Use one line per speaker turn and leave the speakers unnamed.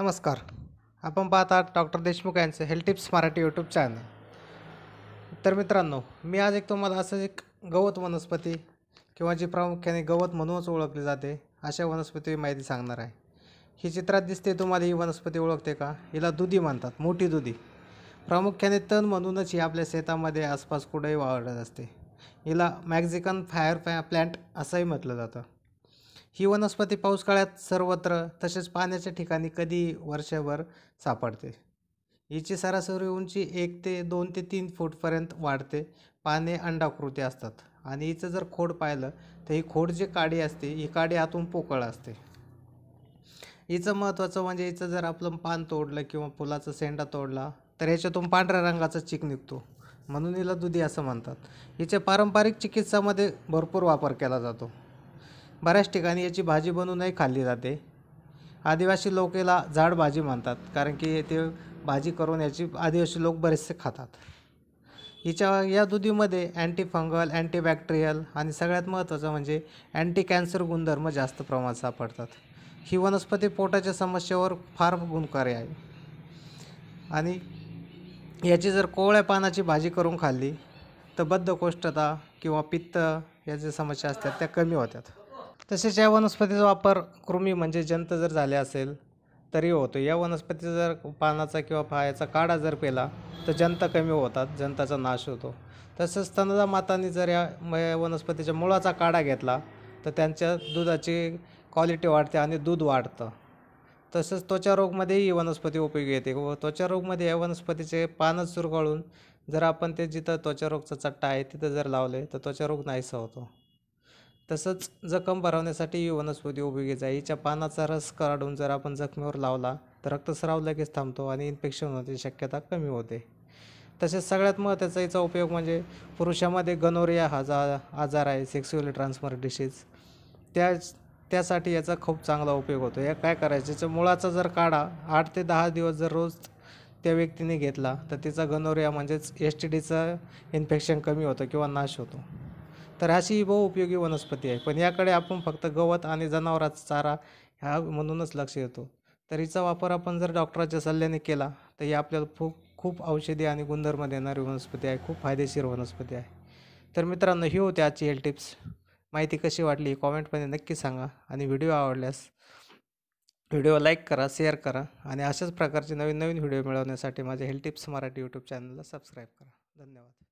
नमस्कार आपण पाहत आहात डॉक्टर देशमुख यांचं health tips Marathi YouTube channel तर मित्रांनो मी आज एक तुम्हाला असं एक गवत वनस्पती किंवा जी प्रामुख्याने गवत म्हणूनच ओळखली जाते अशा वनस्पती माहिती सांगणार आहे ही चित्रात दिसते तुम्हाला ही वनस्पती ओळखते का हिला दुधी म्हणतात मोठी दुधी प्रामुख्याने तण म्हणूनच ही आपल्या शेतामध्ये आसपास कुठेही वावरत असते हिला मॅक्झिकन फायर फॅ प्लॅन्ट असंही म्हटलं जातं ही वनस्पती पावसाळ्यात सर्वत्र तसेच पाण्याच्या ठिकाणी कधी वर्षभर सापडते हिची सरासरी उंची एक ते दोन ते तीन फूटपर्यंत वाढते पाने अंडाकृती असतात आणि हिचं जर खोड पाहिलं तर ही खोड जी काडी असते ही काडी आतून पोकळ असते हिचं महत्त्वाचं म्हणजे हिचं जर आपलं पान तोडलं किंवा फुलाचा सेंडा तोडला तर याच्यातून पांढऱ्या रंगाचा चिक निघतो म्हणून हिला दुधी असं म्हणतात हिच्या पारंपरिक चिकित्सामध्ये भरपूर वापर केला जातो बऱ्याच ठिकाणी याची भाजी बनूनही खाल्ली जाते आदिवासी लोक याला जाड भाजी म्हणतात कारण की ते भाजी करून याची आदिवासी लोक बरेचसे खातात हिच्या या दुधीमध्ये अँटी फंगल अँटीबॅक्टेरियल आणि सगळ्यात महत्त्वाचं म्हणजे अँटी कॅन्सर गुणधर्म जास्त प्रमाणात सापडतात ही वनस्पती पोटाच्या समस्येवर फार गुणकारी आहे आणि याची जर कोवळ्या पानाची भाजी करून खाल्ली तर बद्धकोष्ठता किंवा पित्त या ज्या समस्या असतात त्या कमी होतात तसेच या वनस्पतीचा वापर कृमी म्हणजे जंत जर झाले असेल तरी होतो या वनस्पतीचा जर पानाचा किंवा पायाचा काढा जर पेला तर जंत कमी होतात जंताचा नाश होतो तसंच स्तनदा मातांनी जर या वनस्पतीच्या मुळाचा काढा घेतला तर त्यांच्या दुधाची क्वालिटी वाढते आणि दूध वाढतं तसंच त्वचा रोगमध्येही वनस्पती उपयोगी येते व त्वचारोगमध्ये या वनस्पतीचे पानच चुरगळून जर आपण ते जिथं त्वचारोगचा चट्टा आहे तिथं जर लावले तर त्वचारोग नाहीसा होतो तसंच जखम भरवण्यासाठी ही वनस्पती उपयोगीच आहे हिच्या पानाचा रस काढून जर आपण जखमेवर लावला तर रक्तस्राव लगेच थांबतो आणि इन्फेक्शन होण्याची शक्यता कमी होते तसेच सगळ्यात महत्त्वाचा हिचा उपयोग म्हणजे पुरुषामध्ये गनोरिया हा जा आजार आहे सेक्स्युअली ट्रान्सफर डिशीज त्या त्यासाठी याचा खूप चांगला उपयोग होतो या काय करायचं याच्या मुळाचा जर काढा आठ ते दहा दिवस जर रोज त्या व्यक्तीने घेतला तर तिचा गनोरिया म्हणजेच एस टी डीचं इन्फेक्शन कमी होतं किंवा नाश होतो तर अशी ही बहुउपयोगी वनस्पती आहे पण याकडे आपण फक्त गवत आणि जनावरांचा चारा ह्या म्हणूनच लक्ष देतो तर हिचा वापर आपण जर डॉक्टरांच्या सल्ल्याने केला तर ही आपल्याला खूप खूप औषधी आणि गुणधर्म देणारी वनस्पती आहे खूप फायदेशीर वनस्पती आहे तर मित्रांनो ही होती आजची हेल्थ टिप्स माहिती कशी वाटली कॉमेंटमध्ये नक्की सांगा आणि व्हिडिओ आवडल्यास व्हिडिओ लाईक करा शेअर करा आणि अशाच प्रकारचे नवीन नवीन व्हिडिओ मिळवण्यासाठी माझ्या हेल्थ टिप्स मराठी यूट्यूब चॅनलला सबस्क्राईब करा धन्यवाद